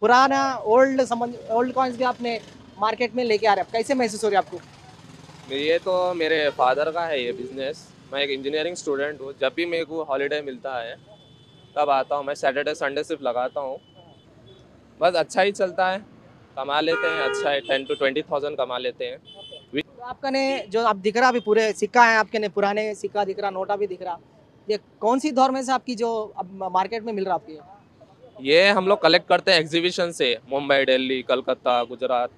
पुराना ओल्ड समझ old coins भी आपने मार्केट में लेके आ रहे हैं कैसे महसूस हो रही है आपको ये तो मेरे फादर का है ये बिजनेस मैं एक इंजीनियरिंग स्टूडेंट हूँ जब भी मेरे को हॉलीडे मिलता है तब आता हूँ मैं सैटरडे संडे सिर्फ लगाता हूँ बस अच्छा ही चलता है कमा लेते हैं अच्छा है टेन टू ट्वेंटी थाउजेंड कमा लेते हैं okay. तो आपका ने जो आप दिख रहा अभी पूरे सिक्का है आपके ने पुराने सिक्का दिख रहा नोटा भी दिख रहा ये कौन सी दौर में से आपकी जो अब मार्केट में मिल रहा आपकी ये हम लोग कलेक्ट करते हैं एग्जीबिशन से मुंबई दिल्ली कलकत्ता गुजरात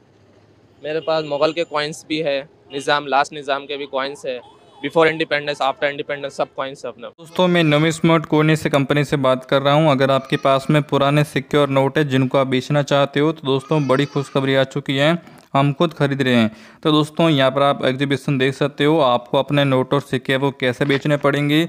मेरे पास मुगल के कॉइन्स भी है निज़ाम लास्ट निज़ाम के भी कॉइन्स है बिफोर इंडिपेंडेंस आफ्टर इंडिपेंडेंस सब कॉइन्स अपने दोस्तों मैं नमिस्मर्ट कोने से कंपनी से बात कर रहा हूँ अगर आपके पास में पुराने सिक्के और नोट है जिनको आप बेचना चाहते हो तो दोस्तों बड़ी खुशखबरी आ चुकी है हम खुद खरीद रहे हैं तो दोस्तों यहाँ पर आप एग्जीबिशन देख सकते हो आपको अपने नोट और सिक्के वो कैसे बेचने पड़ेंगे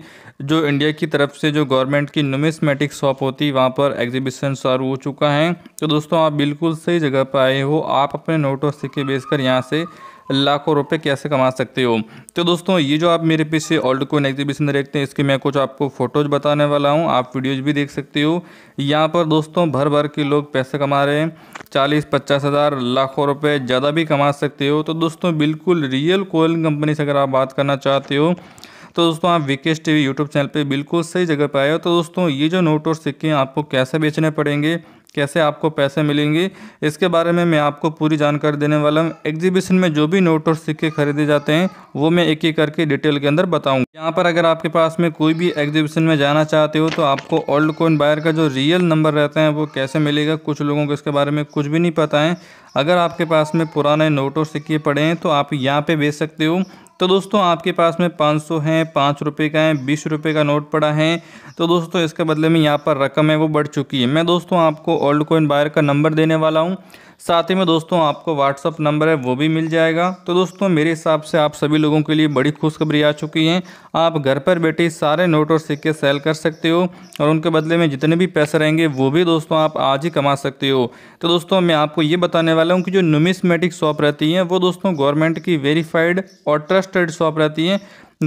जो इंडिया की तरफ से जो गवर्नमेंट की नुमिस्मेटिक शॉप होती है वहाँ पर एग्जीबिशन शुरू हो चुका है तो दोस्तों आप बिल्कुल सही जगह पर आए हो आप अपने नोट और सिक्के बेचकर यहाँ से लाखों रुपए कैसे कमा सकते हो तो दोस्तों ये जो आप मेरे पीछे ओल्ड कोइन एग्जीबिशन देखते हैं इसके मैं कुछ आपको फ़ोटोज़ बताने वाला हूँ आप वीडियोज़ भी देख सकते हो यहाँ पर दोस्तों भर भर के लोग पैसे कमा रहे हैं चालीस पचास हज़ार लाखों रुपये ज़्यादा भी कमा सकते हो तो दोस्तों बिल्कुल रियल कोयल कंपनी से अगर आप बात करना चाहते हो तो दोस्तों आप विकेश टीवी यूट्यूब चैनल पे बिल्कुल सही जगह पर आए हो तो दोस्तों ये जो नोट और सिक्के आपको कैसे बेचने पड़ेंगे कैसे आपको पैसे मिलेंगे इसके बारे में मैं आपको पूरी जानकारी देने वाला हूँ एग्जीबिशन में जो भी नोट और सिक्के खरीदे जाते हैं वो मैं एक एक करके डिटेल के अंदर बताऊंगा यहाँ पर अगर आपके पास में कोई भी एग्जीबिशन में जाना चाहते हो तो आपको ओल्ड कोइन बायर का जो रियल नंबर रहता है वो कैसे मिलेगा कुछ लोगों को इसके बारे में कुछ भी नहीं पता है अगर आपके पास में पुराने नोट और सिक्के पड़े हैं तो आप यहाँ पर बेच सकते हो तो दोस्तों आपके पास में पाँच सौ हैं पाँच रुपये का है बीस रुपये का नोट पड़ा है तो दोस्तों इसके बदले में मतलब यहाँ पर रकम है वो बढ़ चुकी है मैं दोस्तों आपको ओल्ड कोइन बायर का नंबर देने वाला हूँ साथ ही में दोस्तों आपको व्हाट्सअप नंबर है वो भी मिल जाएगा तो दोस्तों मेरे हिसाब से आप सभी लोगों के लिए बड़ी खुशखबरी आ चुकी है आप घर पर बैठे सारे नोट और सिक्के सेल कर सकते हो और उनके बदले में जितने भी पैसे रहेंगे वो भी दोस्तों आप आज ही कमा सकते हो तो दोस्तों मैं आपको ये बताने वाला हूँ कि जो नुमिसमेटिक शॉप रहती हैं वो दोस्तों गवर्नमेंट की वेरीफाइड और ट्रस्टेड शॉप रहती है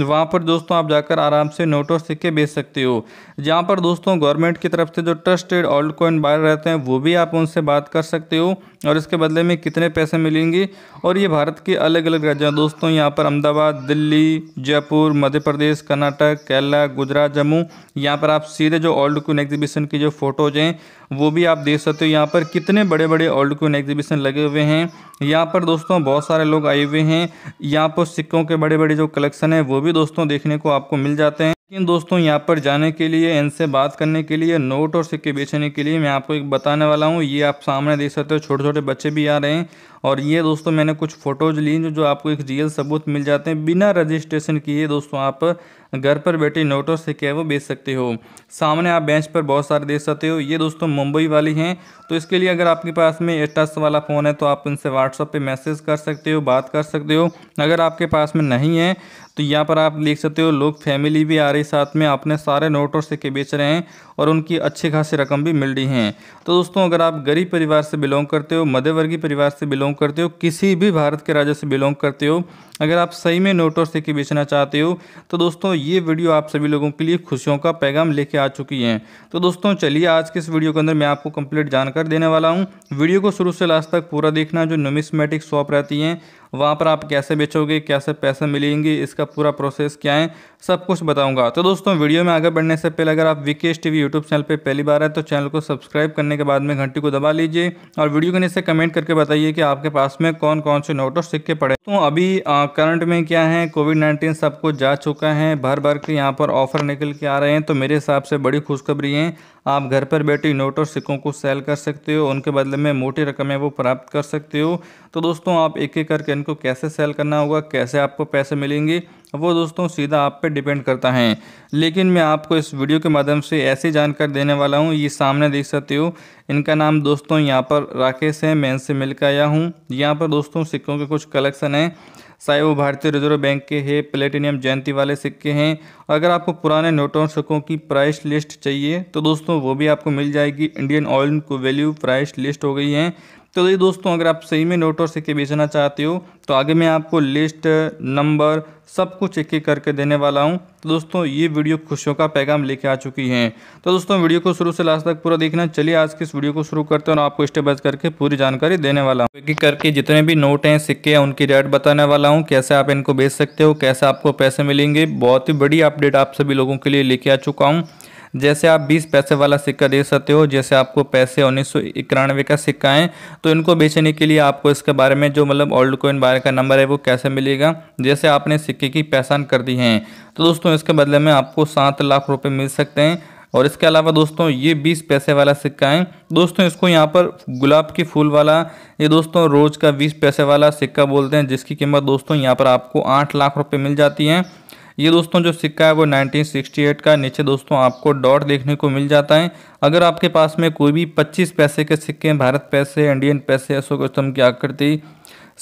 वहाँ पर दोस्तों आप जाकर आराम से नोट और सिक्के बेच सकते हो जहाँ पर दोस्तों गवर्नमेंट की तरफ से जो ट्रस्टेड ओल्ड कॉइन बायर रहते हैं वो भी आप उनसे बात कर सकते हो और इसके बदले में कितने पैसे मिलेंगे और ये भारत के अलग अलग राज्य दोस्तों यहाँ पर अहमदाबाद दिल्ली जयपुर मध्य प्रदेश कर्नाटक केरला गुजरात जम्मू यहाँ पर आप सीधे जो ओल्ड कॉइन एग्जीबिशन की जो फ़ोटोज हैं वो भी आप देख सकते हो यहाँ पर कितने बड़े बड़े ओल्ड कोइन एग्जीबिशन लगे हुए हैं यहाँ पर दोस्तों बहुत सारे लोग आए हुए हैं यहाँ पर सिक्कों के बड़े बड़े जो कलेक्शन है वो भी दोस्तों देखने को आपको मिल जाते हैं लेकिन दोस्तों यहाँ पर जाने के लिए इनसे बात करने के लिए नोट और सिक्के बेचने के लिए मैं आपको एक बताने वाला हूँ ये आप सामने देख सकते हो छोटे छोटे बच्चे भी आ रहे हैं और ये दोस्तों मैंने कुछ फ़ोटोज़ ली जो, आपको एक रियल सबूत मिल जाते हैं बिना रजिस्ट्रेशन किए दोस्तों आप घर पर बैठे नोटों से क्या वो बेच सकते हो सामने आप बेंच पर बहुत सारे देख सकते हो ये दोस्तों मुंबई वाली हैं तो इसके लिए अगर आपके पास में टच वाला फ़ोन है तो आप उनसे व्हाट्सअप पे मैसेज कर सकते हो बात कर सकते हो अगर आपके पास में नहीं है तो यहाँ पर आप देख सकते हो लोग फैमिली भी आ रही साथ में अपने सारे नोटों से के बेच रहे हैं और उनकी अच्छी खासी रकम भी मिल रही है तो दोस्तों अगर आप गरीब परिवार से बिलोंग करते हो मध्यवर्गीय परिवार से बिलोंग बिलोंग करते हो किसी भी भारत के राज्य से बिलोंग करते हो अगर आप सही में नोट और सिक्के बेचना चाहते हो तो दोस्तों ये वीडियो आप सभी लोगों के लिए खुशियों का पैगाम लेके आ चुकी है तो दोस्तों चलिए आज के इस वीडियो के अंदर मैं आपको कंप्लीट जानकारी देने वाला हूँ वीडियो को शुरू से लास्ट तक पूरा देखना जो नोमिसमेटिक शॉप रहती हैं वहाँ पर आप कैसे बेचोगे कैसे पैसे मिलेंगे इसका पूरा प्रोसेस क्या है सब कुछ बताऊंगा तो दोस्तों वीडियो में आगे बढ़ने से पहले अगर आप विकेश टीवी यूट्यूब चैनल पर पहली बार है तो चैनल को सब्सक्राइब करने के बाद में घंटी को दबा लीजिए और वीडियो के नीचे कमेंट करके बताइए कि आप आपके पास में कौन कौन से नोट और सिक्के पड़े तो अभी करंट में क्या है कोविड नाइन्टीन सब कुछ जा चुका है भर भर के यहाँ पर ऑफर निकल के आ रहे हैं तो मेरे हिसाब से बड़ी खुशखबरी है आप घर पर बैठे नोट और सिक्कों को सेल कर सकते हो उनके बदले में मोटी रकमें वो प्राप्त कर सकते हो तो दोस्तों आप एक एक करके इनको कैसे सेल करना होगा कैसे आपको पैसे मिलेंगे वो दोस्तों सीधा आप पे डिपेंड करता है लेकिन मैं आपको इस वीडियो के माध्यम से ऐसी जानकारी देने वाला हूँ ये सामने देख सकते हो इनका नाम दोस्तों यहाँ पर राकेश है मैं इनसे मिल आया हूँ यहाँ पर दोस्तों सिक्कों के कुछ कलेक्शन हैं चाहे वो भारतीय रिजर्व बैंक के हैं प्लेटिनियम जयंती वाले सिक्के हैं अगर आपको पुराने नोटों सिक्कों की प्राइस लिस्ट चाहिए तो दोस्तों वो भी आपको मिल जाएगी इंडियन ऑयल को वैल्यू प्राइस लिस्ट हो गई है तो चलिए दोस्तों अगर आप सही में नोट और सिक्के बेचना चाहते हो तो आगे मैं आपको लिस्ट नंबर सब कुछ एक एक करके देने वाला हूँ तो दोस्तों ये वीडियो खुशियों का पैगाम लेके आ चुकी है तो दोस्तों वीडियो को शुरू से लास्ट तक पूरा देखना चलिए आज की इस वीडियो को शुरू करते हैं और आपको स्टेप बाय करके पूरी जानकारी देने वाला हूँ एक एक करके जितने भी नोट हैं सिक्के हैं उनकी रेट बताने वाला हूँ कैसे आप इनको बेच सकते हो कैसे आपको पैसे मिलेंगे बहुत ही बड़ी अपडेट आप सभी लोगों के लिए लेके आ चुका हूँ जैसे आप 20 पैसे वाला सिक्का दे सकते हो जैसे आपको पैसे उन्नीस का सिक्का है तो इनको बेचने के लिए आपको इसके बारे में जो मतलब ओल्ड कोइन बारे का नंबर है वो कैसे मिलेगा जैसे आपने सिक्के की पहचान कर दी है तो दोस्तों इसके बदले में आपको सात लाख रुपये मिल सकते हैं और इसके अलावा दोस्तों ये बीस पैसे वाला सिक्का है दोस्तों इसको यहाँ पर गुलाब के फूल वाला ये दोस्तों रोज़ का बीस पैसे वाला सिक्का बोलते हैं जिसकी कीमत दोस्तों यहाँ पर आपको आठ लाख रुपये मिल जाती है ये दोस्तों जो सिक्का है वो 1968 का नीचे दोस्तों आपको डॉट देखने को मिल जाता है अगर आपके पास में कोई भी 25 पैसे के सिक्के भारत पैसे इंडियन पैसे अशोक स्तंभ की आकृति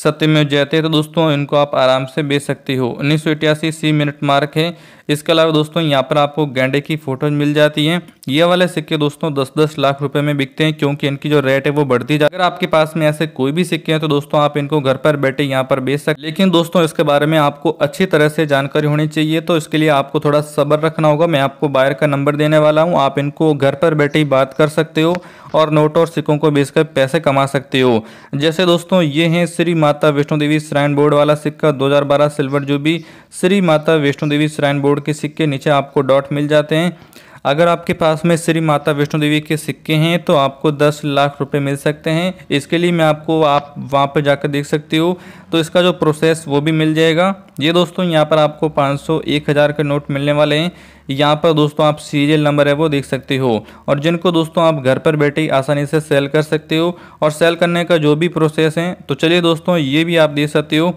सत्यमेव जयते तो दोस्तों इनको आप आराम से बेच सकती हो उन्नीस सी मिनट मार्क है इसके अलावा दोस्तों यहाँ पर आपको गेंडे की फोटोज मिल जाती हैं ये वाले सिक्के दोस्तों दस दस लाख रुपए में बिकते हैं क्योंकि इनकी जो रेट है वो बढ़ती जा अगर आपके पास में ऐसे कोई भी सिक्के हैं तो दोस्तों आप इनको घर पर बैठे यहाँ पर बेच सकते लेकिन दोस्तों इसके बारे में आपको अच्छी तरह से जानकारी होनी चाहिए तो इसके लिए आपको थोड़ा सब्र रखना होगा मैं आपको बायर का नंबर देने वाला हूँ आप इनको घर पर बैठे ही बात कर सकते हो और नोट और सिक्कों को बेचकर पैसे कमा सकते हो जैसे दोस्तों ये हैं श्री माता वैष्णो देवी श्राइन बोर्ड वाला सिक्का 2012 सिल्वर जुबी श्री माता वैष्णो देवी श्राइन बोर्ड के सिक्के नीचे आपको डॉट मिल जाते हैं अगर आपके पास में श्री माता वैष्णो देवी के सिक्के हैं तो आपको दस लाख रुपये मिल सकते हैं इसके लिए मैं आपको आप वहाँ पर जाकर देख सकती हो तो इसका जो प्रोसेस वो भी मिल जाएगा ये दोस्तों यहाँ पर आपको पाँच सौ एक हज़ार के नोट मिलने वाले हैं यहाँ पर दोस्तों आप सीरियल नंबर है वो देख सकते हो और जिनको दोस्तों आप घर पर बैठे आसानी से सेल कर सकते हो और सेल करने का जो भी प्रोसेस है तो चलिए दोस्तों ये भी आप देख सकते हो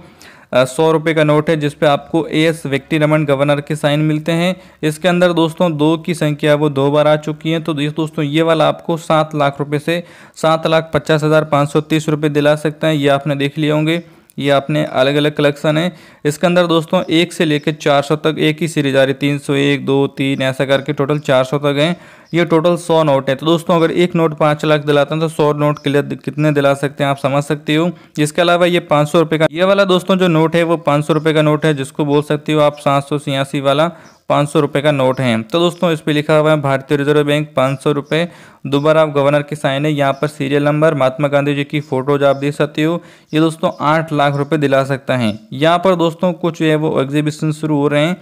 सौ रुपये का नोट है जिसपे आपको ए एस रमन गवर्नर के साइन मिलते हैं इसके अंदर दोस्तों दो की संख्या वो दो बार आ चुकी है तो ये दोस्तों ये वाला आपको सात लाख रुपये से सात लाख पचास हज़ार पाँच सौ तीस रुपये दिला सकते हैं ये आपने देख लिए होंगे ये आपने अलग अलग कलेक्शन है इसके अंदर दोस्तों एक से लेकर चार सौ तक एक ही सीरीज आ रही तीन सौ एक दो तीन ऐसा करके टोटल चार सौ तक हैं ये टोटल सौ नोट हैं तो दोस्तों अगर एक नोट पाँच लाख दिलाते है तो सौ नोट कितने दिला सकते हैं आप समझ सकते हो इसके अलावा ये पाँच सौ का ये वाला दोस्तों जो नोट है वो पाँच सौ का नोट है जिसको बोल सकते हो आप सात सौ वाला पाँच सौ रुपये का नोट है तो दोस्तों इस पर लिखा हुआ है भारतीय रिजर्व बैंक पाँच सौ रुपये दोबारा आप गवर्नर के साइन है यहाँ पर सीरियल नंबर महात्मा गांधी जी की फ़ोटोज आप देख सकते हो ये दोस्तों आठ लाख रुपये दिला सकता है यहाँ पर दोस्तों कुछ है वो एग्जीबिशन शुरू हो रहे हैं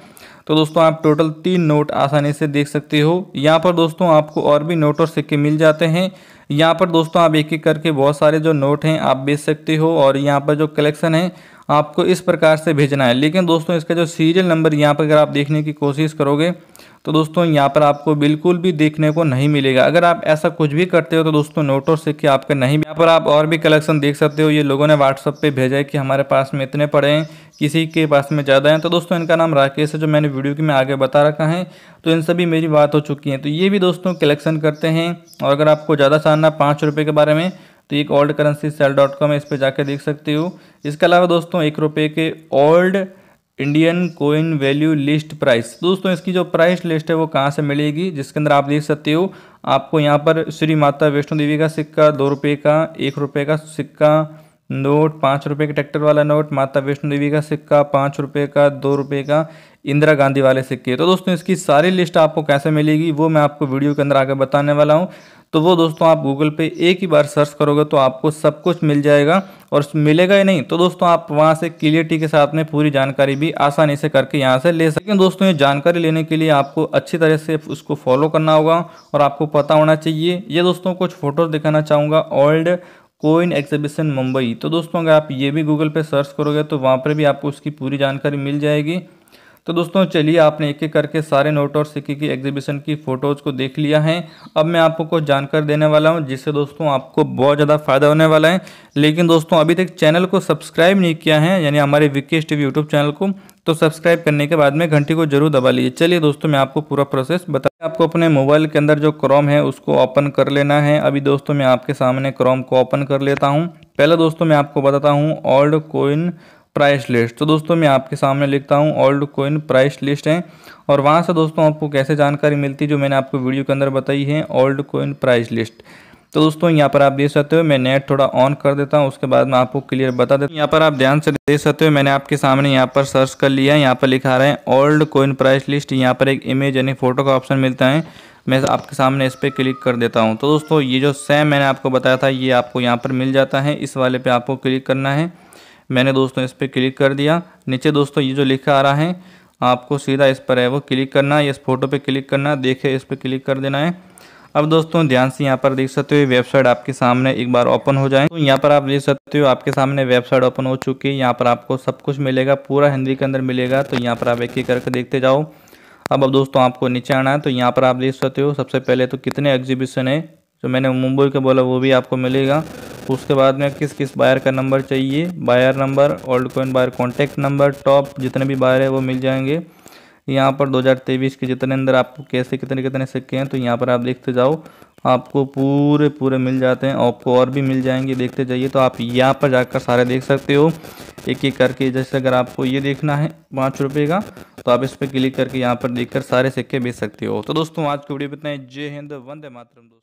तो दोस्तों आप टोटल तीन नोट आसानी से देख सकते हो यहाँ पर दोस्तों आपको और भी नोट और सिक्के मिल जाते हैं यहाँ पर दोस्तों आप एक एक करके बहुत सारे जो नोट हैं आप बेच सकते हो और यहाँ पर जो कलेक्शन है आपको इस प्रकार से भेजना है लेकिन दोस्तों इसका जो सीरियल नंबर यहाँ पर अगर आप देखने की कोशिश करोगे तो दोस्तों यहाँ पर आपको बिल्कुल भी देखने को नहीं मिलेगा अगर आप ऐसा कुछ भी करते हो तो दोस्तों नोट और सिक्के आपका नहीं यहाँ पर आप और भी कलेक्शन देख सकते हो ये लोगों ने व्हाट्सअप पे भेजा है कि हमारे पास में इतने पड़े हैं किसी के पास में ज़्यादा हैं तो दोस्तों इनका नाम राकेश है जो मैंने वीडियो की मैं आगे बता रखा है तो इन सभी मेरी बात हो चुकी है तो ये भी दोस्तों कलेक्शन करते हैं और अगर आपको ज़्यादा जानना पाँच रुपये के बारे में तो एक old currency sell dot com है इस पर जाके देख सकते हो इसके अलावा दोस्तों एक रुपये के old Indian coin value list price दोस्तों इसकी जो प्राइस लिस्ट है वो कहाँ से मिलेगी जिसके अंदर आप देख सकते हो आपको यहाँ पर श्री माता वैष्णो देवी का सिक्का दो रुपये का एक रुपये का सिक्का नोट पाँच रुपये के ट्रैक्टर वाला नोट माता वैष्णो देवी का सिक्का पाँच रुपये का दो रुपये का इंदिरा गांधी वाले सिक्के तो दोस्तों इसकी सारी लिस्ट आपको कैसे मिलेगी वो मैं आपको वीडियो के अंदर आगे बताने वाला हूँ तो वो दोस्तों आप गूगल पे एक ही बार सर्च करोगे तो आपको सब कुछ मिल जाएगा और मिलेगा ही नहीं तो दोस्तों आप वहाँ से क्लियरिटी के साथ में पूरी जानकारी भी आसानी से करके यहाँ से ले सकते हैं दोस्तों ये जानकारी लेने के लिए आपको अच्छी तरह से उसको फॉलो करना होगा और आपको पता होना चाहिए ये दोस्तों कुछ फ़ोटोज़ दिखाना चाहूँगा ओल्ड कोइन एग्जिबिशन मुंबई तो दोस्तों अगर आप ये भी गूगल पे सर्च करोगे तो वहाँ पर भी आपको उसकी पूरी जानकारी मिल जाएगी तो दोस्तों चलिए आपने एक एक करके सारे नोट और सिक्के की एग्जीबिशन की फ़ोटोज़ को देख लिया है अब मैं आपको कुछ जानकर देने वाला हूँ जिससे दोस्तों आपको बहुत ज़्यादा फायदा होने वाला है लेकिन दोस्तों अभी तक चैनल को सब्सक्राइब नहीं किया है यानी हमारे विकेश टीवी यूट्यूब चैनल को तो सब्सक्राइब करने के बाद में घंटी को जरूर दबा लीजिए चलिए दोस्तों मैं आपको पूरा प्रोसेस बता आपको अपने मोबाइल के अंदर जो क्रोम है उसको ओपन कर लेना है अभी दोस्तों मैं आपके सामने क्रोम को ओपन कर लेता हूँ पहले दोस्तों मैं आपको बताता हूँ ओल्ड कोइन प्राइस लिस्ट तो दोस्तों मैं आपके सामने लिखता हूँ ओल्ड कोइन प्राइस लिस्ट है और वहाँ से दोस्तों आपको कैसे जानकारी मिलती है जो मैंने आपको वीडियो के अंदर बताई है ओल्ड कोइन प्राइस लिस्ट तो दोस्तों यहाँ पर आप देख सकते हो मैं नेट थोड़ा ऑन कर देता हूँ उसके बाद मैं आपको क्लियर बता देता हूँ यहाँ पर आप ध्यान से देख सकते हो मैंने आपके सामने यहाँ पर सर्च कर लिया है यहाँ पर लिखा रहे हैं ओल्ड कोइन प्राइस लिस्ट यहाँ पर एक इमेज यानी फोटो का ऑप्शन मिलता है मैं आपके सामने इस पर क्लिक कर देता हूँ तो दोस्तों ये जो सेम मैंने आपको बताया था ये आपको यहाँ पर मिल जाता है इस वाले पर आपको क्लिक करना है मैंने दोस्तों इस पर क्लिक कर दिया नीचे दोस्तों ये जो लिखा आ रहा है आपको सीधा इस पर है वो क्लिक करना है इस फोटो पे क्लिक करना है देखे इस पर क्लिक कर देना है अब दोस्तों ध्यान से यहाँ पर देख सकते हो वेबसाइट आपके सामने एक बार ओपन हो जाए तो यहाँ पर आप देख सकते हो आपके सामने वेबसाइट ओपन हो चुकी है यहाँ पर आपको सब कुछ मिलेगा पूरा हिंदी के अंदर मिलेगा तो यहाँ पर आप एक एक करके देखते जाओ अब अब दोस्तों आपको नीचे आना है तो यहाँ पर आप देख सकते हो सबसे पहले तो कितने एग्जीबिशन है जो तो मैंने मुंबई का बोला वो भी आपको मिलेगा उसके बाद में किस किस बायर का नंबर चाहिए buyer number old coin buyer contact number top जितने भी बायर है वो मिल जाएंगे यहाँ पर 2023 के जितने अंदर आपको कैसे कितने कितने सिक्के हैं तो यहाँ पर आप देखते जाओ आपको पूरे पूरे मिल जाते हैं आपको और भी मिल जाएंगे देखते जाइए तो आप यहाँ पर जाकर सारे देख सकते हो एक एक करके जैसे अगर आपको ये देखना है पाँच रुपये का तो आप इस पर क्लिक करके यहाँ पर देखकर सारे सिक्के बेच सकते हो तो दोस्तों आज की वीडियो में जय हिंद वंदे मातरम दोस्तों